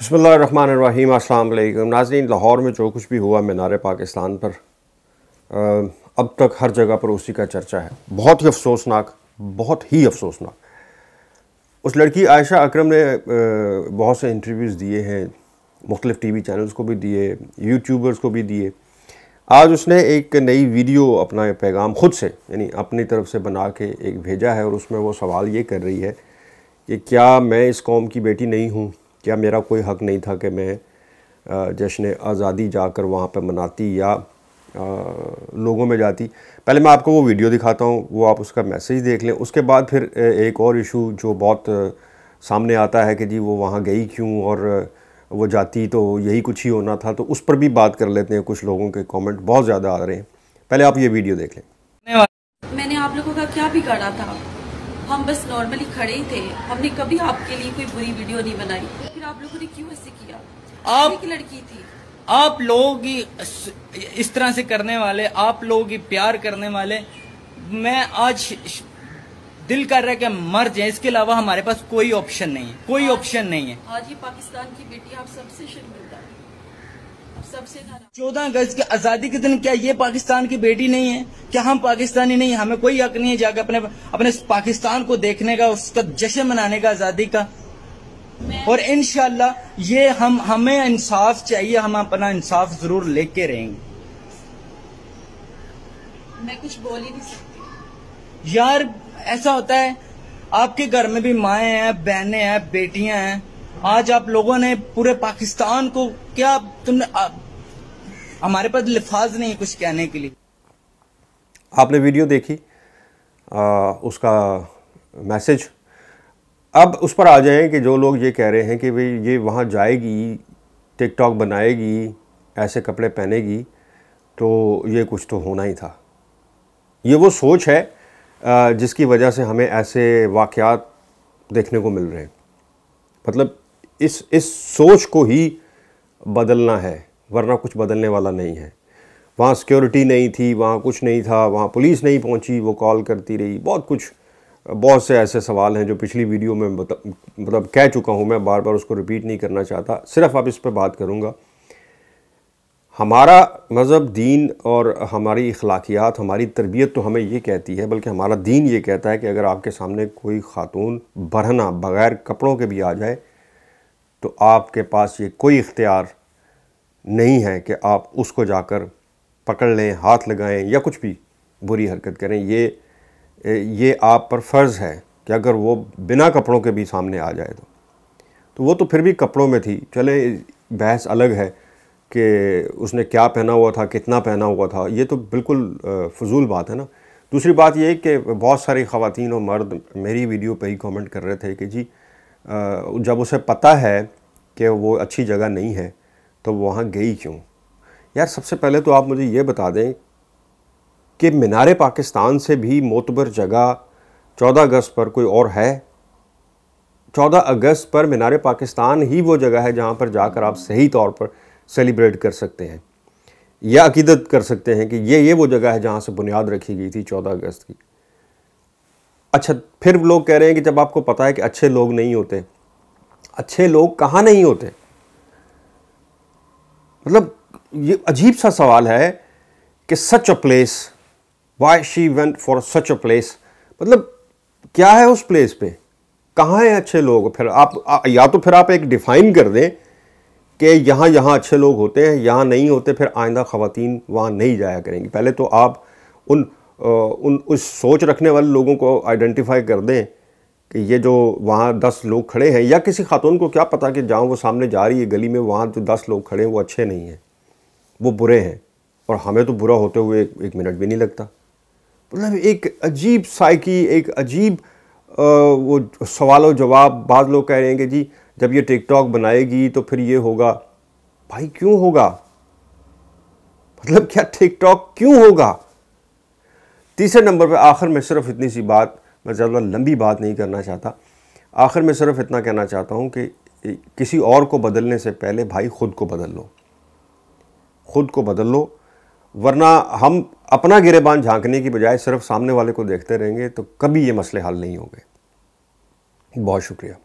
बसमीम अल्लाम नाजरीन लाहौर में जो कुछ भी हुआ मीनार पाकिस्तान पर अब तक हर जगह पर उसी का चर्चा है बहुत ही अफसोसनाक बहुत ही अफसोसनाक उस लड़की आयशा अकरम ने बहुत से इंटरव्यूज़ दिए हैं मुख्तलिफ़ टी वी चैनल्स को भी दिए यूट्यूबर्स को भी दिए आज उसने एक नई वीडियो अपना पैगाम ख़ुद से यानी अपनी तरफ से बना के एक भेजा है और उसमें वो सवाल ये कर रही है कि क्या मैं इस कौम की बेटी नहीं हूँ क्या मेरा कोई हक नहीं था कि मैं जश्न आज़ादी जाकर वहाँ पर मनाती या लोगों में जाती पहले मैं आपको वो वीडियो दिखाता हूँ वो आप उसका मैसेज देख लें उसके बाद फिर एक और इशू जो बहुत सामने आता है कि जी वो वहाँ गई क्यों और वो जाती तो यही कुछ ही होना था तो उस पर भी बात कर लेते हैं कुछ लोगों के कमेंट बहुत ज़्यादा आ रहे हैं पहले आप ये वीडियो देख लें मैंने आप लोगों का क्या बिगाड़ा था हम बस नॉर्मली खड़े ही थे हमने कभी आपके लिए कोई बुरी वीडियो नहीं बनाई आप लोगों ने क्यों ऐसे किया आप एक लड़की थी आप लोग इस तरह से करने वाले आप लोग प्यार करने वाले मैं आज दिल कर रहा है कि मर जाए इसके अलावा हमारे पास कोई ऑप्शन नहीं है कोई ऑप्शन नहीं है आज ये पाकिस्तान की बेटी आप सबसे शर्मिंदा सबसे चौदह अगस्त की आजादी के दिन क्या ये पाकिस्तान की बेटी नहीं है क्या हम पाकिस्तानी नहीं हमें कोई हक नहीं है जाकर अपने अपने पाकिस्तान को देखने का उसका जश्न मनाने का आजादी का और इन ये हम हमें इंसाफ चाहिए हम अपना इंसाफ जरूर लेके रहेंगे मैं कुछ बोल ही नहीं सकती यार ऐसा होता है आपके घर में भी माए हैं बहने हैं बेटियां हैं आज आप लोगों ने पूरे पाकिस्तान को क्या तुमने हमारे पास लिफाज नहीं कुछ कहने के लिए आपने वीडियो देखी आ, उसका मैसेज अब उस पर आ जाएं कि जो लोग ये कह रहे हैं कि भाई ये वहाँ जाएगी टिकटॉक बनाएगी ऐसे कपड़े पहनेगी तो ये कुछ तो होना ही था ये वो सोच है जिसकी वजह से हमें ऐसे वाक़ात देखने को मिल रहे हैं मतलब इस इस सोच को ही बदलना है वरना कुछ बदलने वाला नहीं है वहाँ सिक्योरिटी नहीं थी वहाँ कुछ नहीं था वहाँ पुलिस नहीं पहुँची वो कॉल करती रही बहुत कुछ बहुत से ऐसे सवाल हैं जो पिछली वीडियो में मतलब, मतलब कह चुका हूँ मैं बार बार उसको रिपीट नहीं करना चाहता सिर्फ आप इस पर बात करूँगा हमारा मज़हब दीन और हमारी अखलाकियात हमारी तरबियत तो हमें ये कहती है बल्कि हमारा दीन ये कहता है कि अगर आपके सामने कोई ख़ातून बरहना बग़ैर कपड़ों के भी आ जाए तो आपके पास ये कोई इख्तियार नहीं है कि आप उसको जाकर पकड़ लें हाथ लगाएं या कुछ भी बुरी हरकत करें ये ये आप पर फ़र्ज़ है कि अगर वो बिना कपड़ों के भी सामने आ जाए तो तो वो तो फिर भी कपड़ों में थी चले बहस अलग है कि उसने क्या पहना हुआ था कितना पहना हुआ था ये तो बिल्कुल फजूल बात है ना दूसरी बात ये कि बहुत सारी ख़वान और मर्द मेरी वीडियो पर ही कमेंट कर रहे थे कि जी जब उसे पता है कि वो अच्छी जगह नहीं है तो वहाँ गई क्यों यार सबसे पहले तो आप मुझे ये बता दें कि मीनार पाकिस्तान से भी मोतबर जगह 14 अगस्त पर कोई और है 14 अगस्त पर मीनार पाकिस्तान ही वो जगह है जहाँ पर जाकर आप सही तौर पर सेलिब्रेट कर सकते हैं या अकीदत कर सकते हैं कि ये ये वो जगह है जहाँ से बुनियाद रखी गई थी 14 अगस्त की अच्छा फिर लोग कह रहे हैं कि जब आपको पता है कि अच्छे लोग नहीं होते अच्छे लोग कहाँ नहीं होते मतलब ये अजीब सा सवाल है कि such a place why she went for such a place मतलब क्या है उस प्लेस पे कहाँ हैं अच्छे लोग फिर आप आ, या तो फिर आप एक डिफ़ाइन कर दें कि यहाँ यहाँ अच्छे लोग होते हैं यहाँ नहीं होते फिर आइंदा ख़वान वहाँ नहीं जाया करेंगी पहले तो आप उन उन उस सोच रखने वाले लोगों को आइडेंटिफाई कर दें कि ये जो वहाँ दस लोग खड़े हैं या किसी खातून को क्या पता कि जहाँ वो सामने जा रही है गली में वहाँ जो दस लोग खड़े हैं वो अच्छे नहीं हैं वो बुरे हैं और हमें तो बुरा होते हुए एक, एक मिनट भी नहीं लगता मतलब एक अजीब साइकी एक अजीब आ, वो सवालों जवाब बाद लोग कह रहे हैं कि जी जब ये टिकटॉक बनाएगी तो फिर ये होगा भाई क्यों होगा मतलब क्या टिकटॉक क्यों होगा तीसरे नंबर पर आखिर में सिर्फ इतनी सी बात मैं ज़्यादा लंबी बात नहीं करना चाहता आखिर में सिर्फ इतना कहना चाहता हूँ कि किसी और को बदलने से पहले भाई खुद को बदल लो खुद को बदल लो वरना हम अपना गिरेबान झांकने की बजाय सिर्फ सामने वाले को देखते रहेंगे तो कभी ये मसले हल नहीं होंगे बहुत शुक्रिया